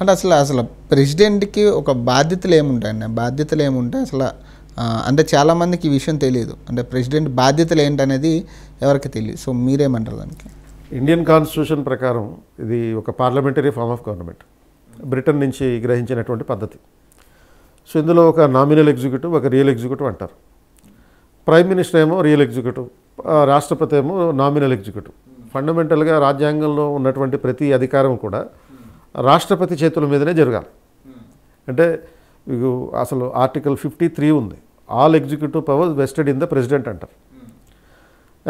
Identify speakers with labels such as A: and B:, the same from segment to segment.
A: అంటే అసలు అసలు ప్రెసిడెంట్కి ఒక బాధ్యతలు ఏముంటాయండి బాధ్యతలు ఏముంటాయి అసలు అంటే చాలామందికి ఈ విషయం తెలియదు అంటే ప్రెసిడెంట్ బాధ్యతలు ఏంటనేది ఎవరికి తెలియదు సో మీరేమంటారు దానికి ఇండియన్ కాన్స్టిట్యూషన్ ప్రకారం ఇది ఒక parliamentary form of government Britain నుంచి గ్రహించినటువంటి పద్ధతి సో ఇందులో ఒక నామినల్ ఎగ్జిక్యూటివ్ ఒక రియల్ ఎగ్జిక్యూటివ్ అంటారు ప్రైమ్ మినిస్టర్ ఏమో రియల్ ఎగ్జిక్యూటివ్ రాష్ట్రపతి ఏమో నామినల్ ఎగ్జిక్యూటివ్ ఫండమెంటల్గా రాజ్యాంగంలో ఉన్నటువంటి ప్రతి అధికారం కూడా రాష్ట్రపతి చేతుల మీదనే జరగాలి అంటే మీకు అసలు ఆర్టికల్ ఫిఫ్టీ త్రీ ఉంది all executive power vested in the president అంటారు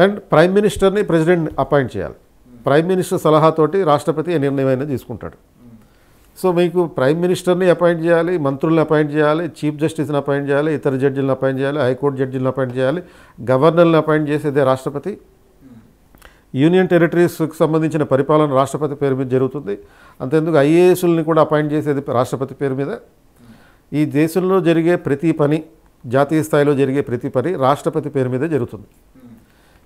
A: అండ్ ప్రైమ్ మినిస్టర్ని ప్రెసిడెంట్ అపాయింట్ చేయాలి ప్రైమ్ మినిస్టర్ సలహాతోటి రాష్ట్రపతి ఏ అయినా తీసుకుంటాడు సో మీకు ప్రైమ్ మినిస్టర్ని అపాయింట్ చేయాలి మంత్రుల్ని అపాయింట్ చేయాలి చీఫ్ జస్టిస్ని అపాయింట్ చేయాలి ఇతర జడ్జిలను అపాయింట్ చేయాలి హైకోర్టు జడ్జిలను అపాయింట్ చేయాలి గవర్నర్ని అపాయింట్ చేసేదే రాష్ట్రపతి యూనియన్ టెరిటరీస్కి సంబంధించిన పరిపాలన రాష్ట్రపతి పేరు మీద జరుగుతుంది అంతేందుకు ఐఏఎస్ని కూడా అపాయింట్ చేసేది రాష్ట్రపతి పేరు మీద ఈ దేశంలో జరిగే ప్రతి పని జాతీయ స్థాయిలో జరిగే ప్రతి పని రాష్ట్రపతి పేరు మీదే జరుగుతుంది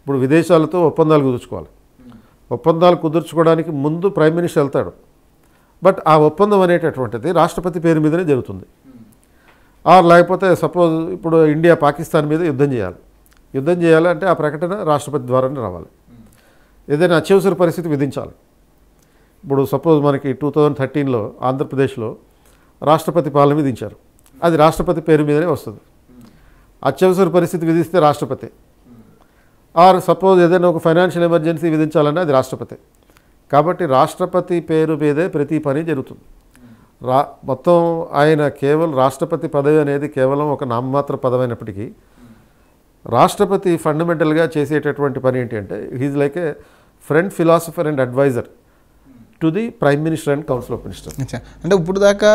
A: ఇప్పుడు విదేశాలతో ఒప్పందాలు కుదుర్చుకోవాలి ఒప్పందాలు కుదుర్చుకోవడానికి ముందు ప్రైమ్ మినిస్టర్ వెళ్తాడు బట్ ఆ ఒప్పందం అనేటటువంటిది రాష్ట్రపతి పేరు మీదనే జరుగుతుంది ఆర్ లేకపోతే సపోజ్ ఇప్పుడు ఇండియా పాకిస్తాన్ మీద యుద్ధం చేయాలి యుద్ధం చేయాలంటే ఆ ప్రకటన రాష్ట్రపతి ద్వారానే రావాలి ఏదైనా అత్యవసర పరిస్థితి విధించాలి ఇప్పుడు సపోజ్ మనకి టూ థౌజండ్ థర్టీన్లో ఆంధ్రప్రదేశ్లో రాష్ట్రపతి పాలన విధించారు అది రాష్ట్రపతి పేరు మీదనే వస్తుంది అత్యవసర పరిస్థితి విధిస్తే రాష్ట్రపతి ఆర్ సపోజ్ ఏదైనా ఒక ఫైనాన్షియల్ ఎమర్జెన్సీ విధించాలన్నా అది రాష్ట్రపతి కాబట్టి రాష్ట్రపతి పేరు మీదే ప్రతి పని జరుగుతుంది రా మొత్తం ఆయన కేవలం రాష్ట్రపతి పదవి అనేది కేవలం ఒక నామమాత్ర పదవి అయినప్పటికీ రాష్ట్రపతి ఫండమెంటల్గా చేసేటటువంటి పని ఏంటంటే he's like a friend philosopher and adviser to the prime minister and council of minister అంటే ఇప్పుడు దాకా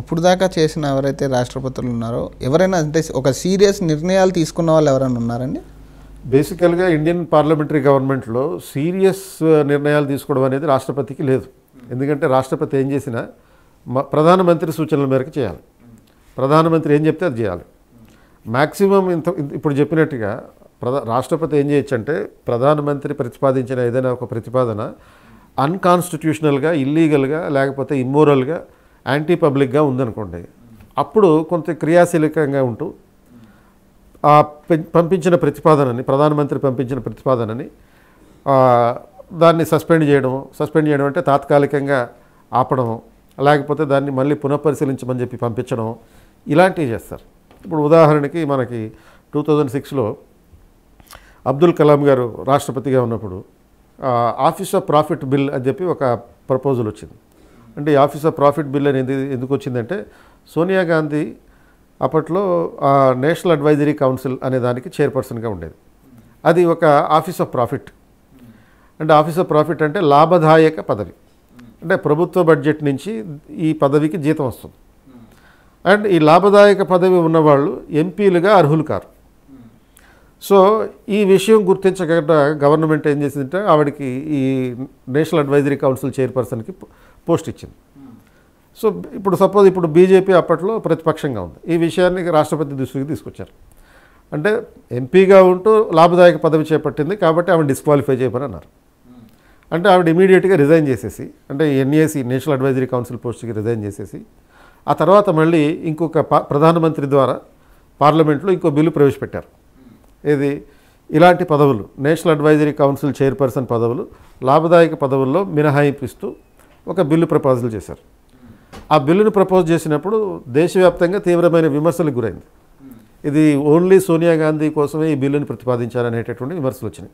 A: ఇప్పుడు దాకా చేసిన ఎవరైతే రాష్ట్రపతులు ఉన్నారో ఎవరైనా అంటే ఒక సీరియస్ నిర్ణయాలు తీసుకున్న వాళ్ళు ఎవరైనా ఉన్నారండి బేసికల్గా ఇండియన్ పార్లమెంటరీ గవర్నమెంట్లో సీరియస్ నిర్ణయాలు తీసుకోవడం అనేది రాష్ట్రపతికి లేదు ఎందుకంటే రాష్ట్రపతి ఏం చేసినా ప్రధానమంత్రి సూచనల మేరకు చేయాలి ప్రధానమంత్రి ఏం చెప్తే అది చేయాలి మ్యాక్సిమం ఇంత ఇప్పుడు చెప్పినట్టుగా ప్రధా రాష్ట్రపతి ఏం చేయొచ్చంటే ప్రధానమంత్రి ప్రతిపాదించిన ఏదైనా ఒక ప్రతిపాదన అన్కాన్స్టిట్యూషనల్గా ఇల్లీగల్గా లేకపోతే ఇమ్మోరల్గా యాంటీ పబ్లిక్గా ఉందనుకోండి అప్పుడు కొంత క్రియాశీలకంగా ఉంటూ ఆ పంపించిన ప్రతిపాదనని ప్రధానమంత్రి పంపించిన ప్రతిపాదనని దాన్ని సస్పెండ్ చేయడం సస్పెండ్ చేయడం అంటే తాత్కాలికంగా ఆపడం లేకపోతే దాన్ని మళ్ళీ పునఃపరిశీలించమని చెప్పి పంపించడం ఇలాంటివి చేస్తారు ఇప్పుడు ఉదాహరణకి మనకి టూ థౌజండ్ సిక్స్లో అబ్దుల్ కలాం గారు రాష్ట్రపతిగా ఉన్నప్పుడు ఆఫీస్ ఆఫ్ ప్రాఫిట్ బిల్ అని చెప్పి ఒక ప్రపోజల్ వచ్చింది అంటే ఆఫీస్ ఆఫ్ ప్రాఫిట్ బిల్ అనేది ఎందుకు వచ్చిందంటే సోనియా గాంధీ అప్పట్లో నేషనల్ అడ్వైజరీ కౌన్సిల్ అనే దానికి చైర్పర్సన్గా ఉండేది అది ఒక ఆఫీస్ ఆఫ్ ప్రాఫిట్ అంటే ఆఫీస్ ఆఫ్ ప్రాఫిట్ అంటే లాభదాయక పదవి అంటే ప్రభుత్వ బడ్జెట్ నుంచి ఈ పదవికి జీతం వస్తుంది అండ్ ఈ లాభదాయక పదవి ఉన్నవాళ్ళు ఎంపీలుగా అర్హులు కారు సో ఈ విషయం గుర్తించకుండా గవర్నమెంట్ ఏం చేసిందంటే ఆవిడకి ఈ నేషనల్ అడ్వైజరీ కౌన్సిల్ చైర్పర్సన్కి పోస్ట్ ఇచ్చింది సో ఇప్పుడు సపోజ్ ఇప్పుడు బీజేపీ అప్పట్లో ప్రతిపక్షంగా ఉంది ఈ విషయాన్ని రాష్ట్రపతి దృష్టికి తీసుకొచ్చారు అంటే ఎంపీగా ఉంటూ లాభదాయక పదవి చేపట్టింది కాబట్టి ఆమె డిస్క్వాలిఫై చేయమని అన్నారు అంటే ఆవిడ ఇమీడియట్గా రిజైన్ చేసేసి అంటే ఎన్ఏసి నేషనల్ అడ్వైజరీ కౌన్సిల్ పోస్ట్కి రిజైన్ చేసేసి ఆ తర్వాత మళ్ళీ ఇంకొక ప్రధానమంత్రి ద్వారా పార్లమెంట్లో ఇంకో బిల్లు ప్రవేశపెట్టారు ఇది ఇలాంటి పదవులు నేషనల్ అడ్వైజరీ కౌన్సిల్ చైర్పర్సన్ పదవులు లాభదాయక పదవుల్లో మినహాయింపు ఒక బిల్లు ప్రపోజల్ చేశారు ఆ బిల్లును ప్రపోజ్ చేసినప్పుడు దేశవ్యాప్తంగా తీవ్రమైన విమర్శలకు గురైంది ఇది ఓన్లీ సోనియా గాంధీ కోసమే ఈ బిల్లును ప్రతిపాదించారనేటటువంటి విమర్శలు వచ్చినాయి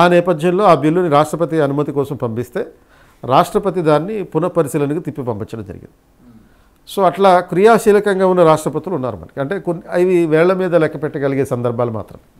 A: ఆ నేపథ్యంలో ఆ బిల్లుని రాష్ట్రపతి అనుమతి కోసం పంపిస్తే రాష్ట్రపతి దాన్ని పునఃపరిశీలనకు తిప్పి పంపించడం జరిగింది సో అట్లా క్రియాశీలకంగా ఉన్న రాష్ట్రపతులు ఉన్నారు మనకి అంటే కొన్ని అవి వేళ్ల మీద లెక్క పెట్టగలిగే సందర్భాలు మాత్రమే